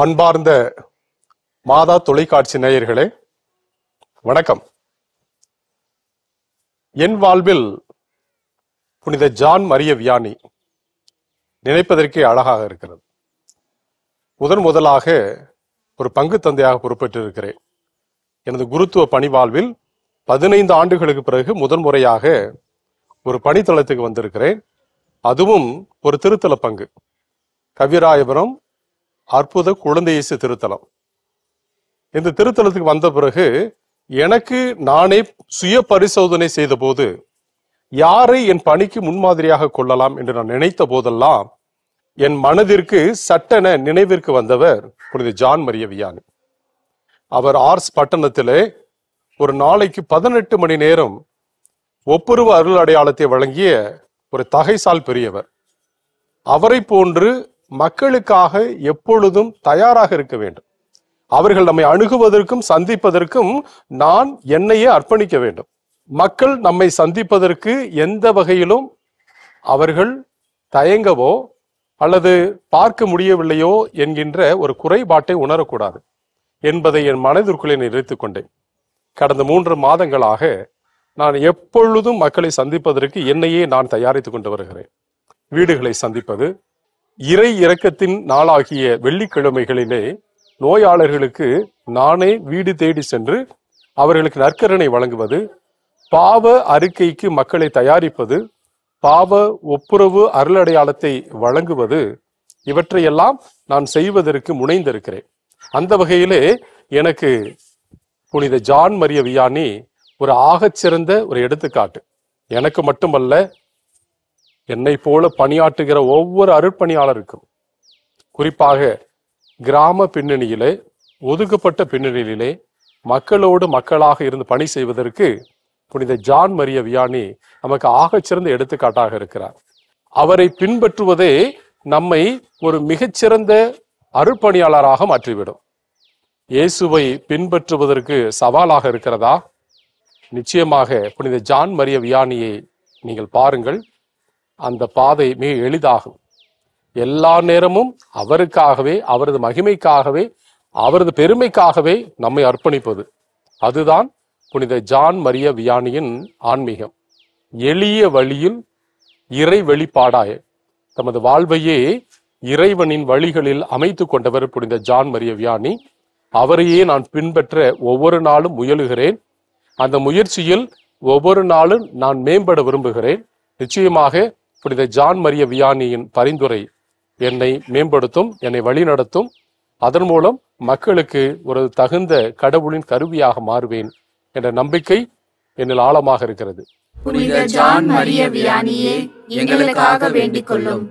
அன்பார்ந்த மாதா தொலைக்காட்சி நேயர்களே வணக்கம் என் வாழ்வில் புனித ஜான் மரிய வியானி நினைப்பதற்கே அழகாக இருக்கிறது முதன் முதலாக ஒரு பங்கு தந்தையாக பொறுப்பேற்றிருக்கிறேன் எனது குருத்துவ பணி வாழ்வில் பதினைந்து ஆண்டுகளுக்கு பிறகு முதன்முறையாக ஒரு பணித்தளத்துக்கு வந்திருக்கிறேன் அதுவும் ஒரு திருத்தல பங்கு கவிராயபுரம் அற்புத குழந்தை இயேசு திருத்தலம் இந்த திருத்தலத்துக்கு வந்த பிறகு எனக்கு நானே சுய பரிசோதனை செய்த போது யாரை என் பணிக்கு முன்மாதிரியாக கொள்ளலாம் என்று நான் நினைத்த போதெல்லாம் என் மனதிற்கு சட்டென நினைவிற்கு வந்தவர் புனித ஜான் மரிய வியானி அவர் ஆர்ஸ் பட்டணத்திலே ஒரு நாளைக்கு பதினெட்டு மணி நேரம் ஒப்புருவ அருள் அடையாளத்தை வழங்கிய ஒரு தகைசால் பெரியவர் அவரை போன்று மக்களுக்காக எப்பொழுதும் தயாராக இருக்க வேண்டும் அவர்கள் நம்மை அணுகுவதற்கும் சந்திப்பதற்கும் நான் என்னையே அர்ப்பணிக்க வேண்டும் மக்கள் நம்மை சந்திப்பதற்கு எந்த வகையிலும் அவர்கள் தயங்கவோ அல்லது பார்க்க முடியவில்லையோ என்கின்ற ஒரு குறைபாட்டை உணரக்கூடாது என்பதை என் மனதிற்குள்ளே நிறைத்து கொண்டேன் கடந்த மூன்று மாதங்களாக நான் எப்பொழுதும் மக்களை சந்திப்பதற்கு என்னையே நான் தயாரித்துக் கொண்டு வருகிறேன் வீடுகளை சந்திப்பது இறை இறக்கத்தின் நாளாகிய வெள்ளிக்கிழமைகளிலே நோயாளர்களுக்கு நானே வீடு தேடி சென்று அவர்களுக்கு நற்கரணை வழங்குவது பாவ அறிக்கைக்கு மக்களை தயாரிப்பது பாவ ஒப்புரவு அருளடையாளத்தை வழங்குவது இவற்றையெல்லாம் நான் செய்வதற்கு முனைந்திருக்கிறேன் அந்த வகையிலே எனக்கு புனித ஜான் மரிய வியானி ஒரு ஆகச்சிறந்த ஒரு எடுத்துக்காட்டு எனக்கு மட்டுமல்ல என்னை போல பணியாற்றுகிற ஒவ்வொரு அருட்பணியாளருக்கும் குறிப்பாக கிராம பின்னணியிலே ஒதுக்கப்பட்ட பின்னணியிலே மக்களோடு மக்களாக இருந்து பணி செய்வதற்கு புனித ஜான் மரிய வியானி நமக்கு ஆகச்சிறந்த எடுத்துக்காட்டாக இருக்கிறார் அவரை பின்பற்றுவதே நம்மை ஒரு மிகச்சிறந்த அருட்பணியாளராக மாற்றிவிடும் இயேசுவை பின்பற்றுவதற்கு சவாலாக இருக்கிறதா நிச்சயமாக புனித ஜான் மரிய வியானியை நீங்கள் பாருங்கள் அந்த பாதை மிக எளிதாகும் எல்லா நேரமும் அவருக்காகவே அவரது மகிமைக்காகவே அவரது பெருமைக்காகவே நம்மை அர்ப்பணிப்பது அதுதான் புனித ஜான் மரிய வியானியின் ஆன்மீகம் எளிய வழியில் இறை வெளிப்பாடாய தமது வாழ்வையே இறைவனின் வழிகளில் அமைத்து கொண்டவர் புனித ஜான் மரிய வியானி அவரையே நான் பின்பற்ற ஒவ்வொரு நாளும் முயலுகிறேன் அந்த முயற்சியில் ஒவ்வொரு நாளும் நான் மேம்பட விரும்புகிறேன் நிச்சயமாக புனித ஜான் மரிய வியானியின் பரிந்துரை என்னை மேம்படுத்தும் என்னை வழிநடத்தும் அதன் மூலம் மக்களுக்கு ஒரு தகுந்த கடவுளின் கருவியாக மாறுவேன் என்ற நம்பிக்கை என்னில் ஆழமாக இருக்கிறது புனித ஜான் மரிய வியானியே எங்களுக்காக வேண்டிக் கொள்ளும்